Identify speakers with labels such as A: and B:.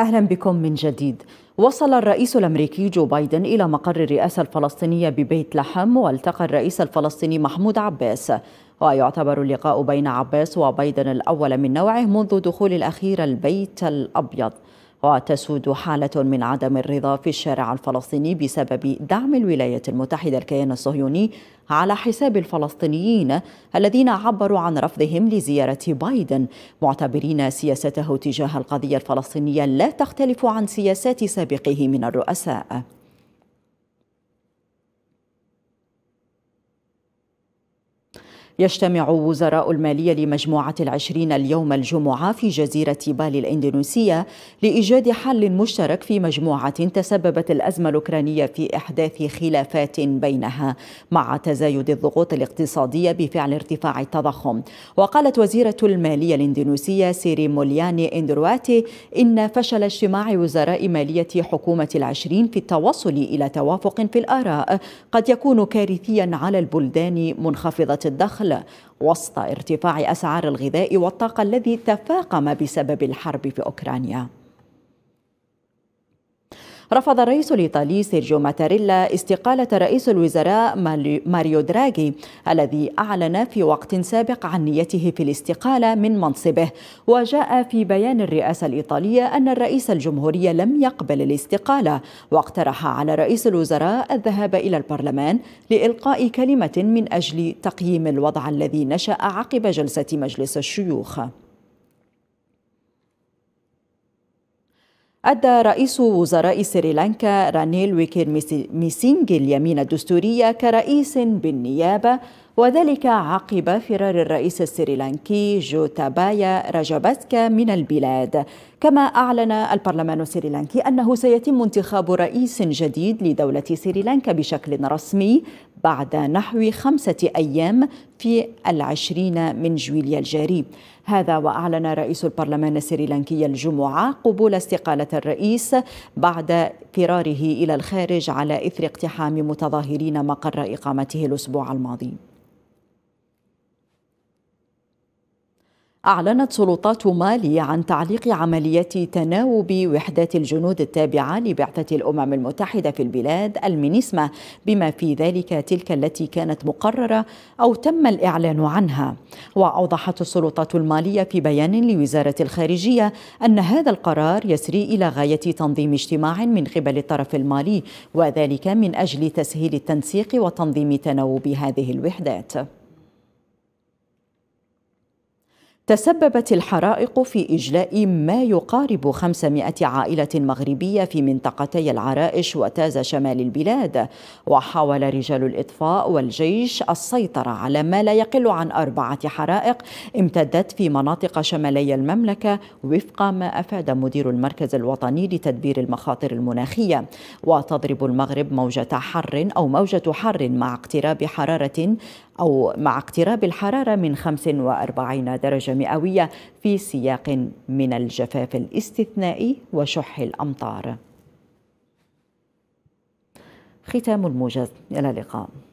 A: أهلا بكم من جديد وصل الرئيس الامريكي جو بايدن الى مقر الرئاسه الفلسطينيه ببيت لحم والتقى الرئيس الفلسطيني محمود عباس ويعتبر اللقاء بين عباس وبايدن الاول من نوعه منذ دخول الاخير البيت الابيض وتسود حالة من عدم الرضا في الشارع الفلسطيني بسبب دعم الولايات المتحدة الكيان الصهيوني على حساب الفلسطينيين الذين عبروا عن رفضهم لزيارة بايدن معتبرين سياسته تجاه القضية الفلسطينية لا تختلف عن سياسات سابقه من الرؤساء يجتمع وزراء المالية لمجموعة العشرين اليوم الجمعة في جزيرة بالي الإندونيسية لإيجاد حل مشترك في مجموعة تسببت الأزمة الأوكرانية في إحداث خلافات بينها مع تزايد الضغوط الاقتصادية بفعل ارتفاع التضخم وقالت وزيرة المالية الإندونيسية سيري مولياني إندرواتي إن فشل اجتماع وزراء مالية حكومة العشرين في التوصل إلى توافق في الآراء قد يكون كارثيا على البلدان منخفضة الدخل النخل وسط ارتفاع أسعار الغذاء والطاقة الذي تفاقم بسبب الحرب في أوكرانيا رفض الرئيس الإيطالي سيرجيو ماتاريلا استقالة رئيس الوزراء ماريو دراغي الذي أعلن في وقت سابق عن نيته في الاستقالة من منصبه وجاء في بيان الرئاسة الإيطالية أن الرئيس الجمهورية لم يقبل الاستقالة واقترح على رئيس الوزراء الذهاب إلى البرلمان لإلقاء كلمة من أجل تقييم الوضع الذي نشأ عقب جلسة مجلس الشيوخ أدى رئيس وزراء سريلانكا رانيل ويكير ميسينج اليمين الدستورية كرئيس بالنيابة وذلك عقب فرار الرئيس السريلانكي جوتابايا راجاباسكا من البلاد كما أعلن البرلمان السريلانكي أنه سيتم انتخاب رئيس جديد لدولة سريلانكا بشكل رسمي بعد نحو خمسة أيام في العشرين من جويليا الجاري هذا وأعلن رئيس البرلمان السريلانكي الجمعة قبول استقالة الرئيس بعد فراره إلى الخارج على إثر اقتحام متظاهرين مقر إقامته الأسبوع الماضي أعلنت سلطات مالي عن تعليق عملية تناوب وحدات الجنود التابعة لبعثة الأمم المتحدة في البلاد المينيسما بما في ذلك تلك التي كانت مقررة أو تم الإعلان عنها وأوضحت السلطات المالية في بيان لوزارة الخارجية أن هذا القرار يسري إلى غاية تنظيم اجتماع من قبل الطرف المالي وذلك من أجل تسهيل التنسيق وتنظيم تناوب هذه الوحدات تسببت الحرائق في إجلاء ما يقارب 500 عائلة مغربية في منطقتي العرائش وتاز شمال البلاد وحاول رجال الإطفاء والجيش السيطرة على ما لا يقل عن أربعة حرائق امتدت في مناطق شمالي المملكة وفق ما أفاد مدير المركز الوطني لتدبير المخاطر المناخية وتضرب المغرب موجة حر أو موجة حر مع اقتراب حرارة أو مع اقتراب الحرارة من 45 درجة مئوية في سياق من الجفاف الاستثنائي وشح الأمطار ختام الموجز إلى اللقاء